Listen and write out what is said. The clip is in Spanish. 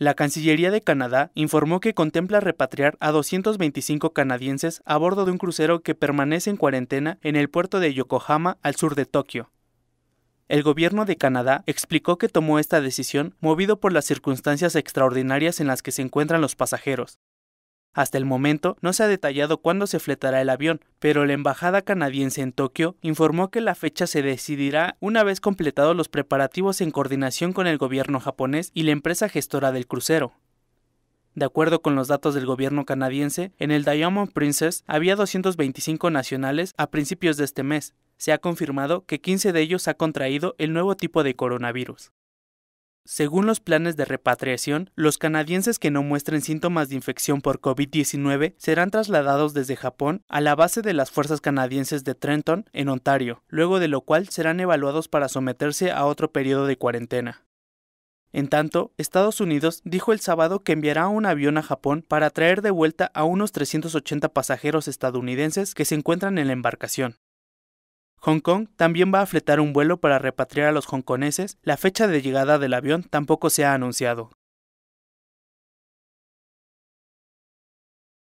La Cancillería de Canadá informó que contempla repatriar a 225 canadienses a bordo de un crucero que permanece en cuarentena en el puerto de Yokohama, al sur de Tokio. El gobierno de Canadá explicó que tomó esta decisión movido por las circunstancias extraordinarias en las que se encuentran los pasajeros, hasta el momento no se ha detallado cuándo se fletará el avión, pero la embajada canadiense en Tokio informó que la fecha se decidirá una vez completados los preparativos en coordinación con el gobierno japonés y la empresa gestora del crucero. De acuerdo con los datos del gobierno canadiense, en el Diamond Princess había 225 nacionales a principios de este mes. Se ha confirmado que 15 de ellos ha contraído el nuevo tipo de coronavirus. Según los planes de repatriación, los canadienses que no muestren síntomas de infección por COVID-19 serán trasladados desde Japón a la base de las fuerzas canadienses de Trenton, en Ontario, luego de lo cual serán evaluados para someterse a otro periodo de cuarentena. En tanto, Estados Unidos dijo el sábado que enviará un avión a Japón para traer de vuelta a unos 380 pasajeros estadounidenses que se encuentran en la embarcación. Hong Kong también va a fletar un vuelo para repatriar a los hongkoneses, la fecha de llegada del avión tampoco se ha anunciado.